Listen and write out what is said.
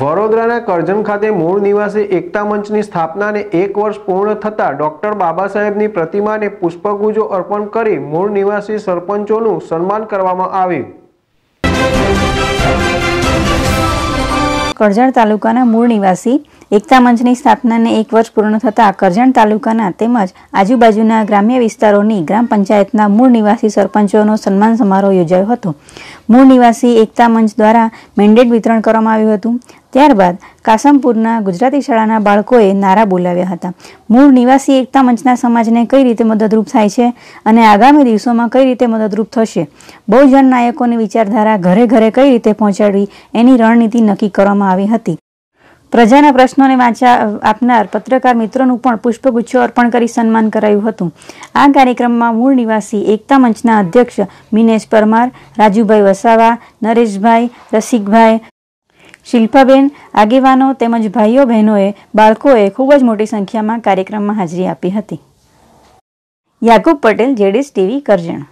વડોદરાના કરજણ ખાતે મૂળ નિવાસી એકતા મંચની સ્થાપનાને એક વર્ષ પૂર્ણ થતાં ડોક્ટર બાબા સાહેબની પ્રતિમાને પુષ્પગુજો અર્પણ કરી મૂળ નિવાસી સરપંચોનું સન્માન કરવામાં આવ્યું કરજણ તાલુકાના મૂળ નિવાસી એકતા મંચની સ્થાપનાને એક વર્ષ પૂર્ણ થતાં કરજણ તાલુકાના તેમજ આજુબાજુના ગ્રામ્ય વિસ્તારોની ગ્રામ પંચાયતના મૂળ નિવાસી સરપંચોનો સન્માન સમારોહ યોજાયો હતો મૂળ નિવાસી એકતા મંચ દ્વારા મેન્ડેટ વિતરણ કરવામાં આવ્યું હતું ત્યારબાદ કાસમપુરના ગુજરાતી શાળાના બાળકોએ નારા બોલાવ્યા હતા મૂળ નિવાસી એકતા મંચના સમાજને કઈ રીતે મદદરૂપ થાય છે અને આગામી દિવસોમાં કઈ રીતે મદદરૂપ થશે બહુજન નાયકોની વિચારધારા ઘરે ઘરે કઈ રીતે પહોંચાડવી એની રણનીતિ નક્કી કરવામાં આવી હતી પ્રજાના પ્રશ્નોને વાંચા આપનાર પત્રકાર મિત્રોનું પણ પુષ્પગુચ્છો અર્પણ કરી સન્માન કરાયું હતું આ કાર્યક્રમમાં મૂળ નિવાસી એકતા મંચના અધ્યક્ષ મિનેશ પરમાર રાજુભાઈ વસાવા નરેશભાઈ રસિકભાઈ શિલ્પાબેન આગેવાનો તેમજ ભાઈઓ બહેનોએ બાળકોએ ખૂબ જ મોટી સંખ્યામાં કાર્યક્રમમાં હાજરી આપી હતી યાકુબ પટેલ જેડીએસ ટીવી કરજણ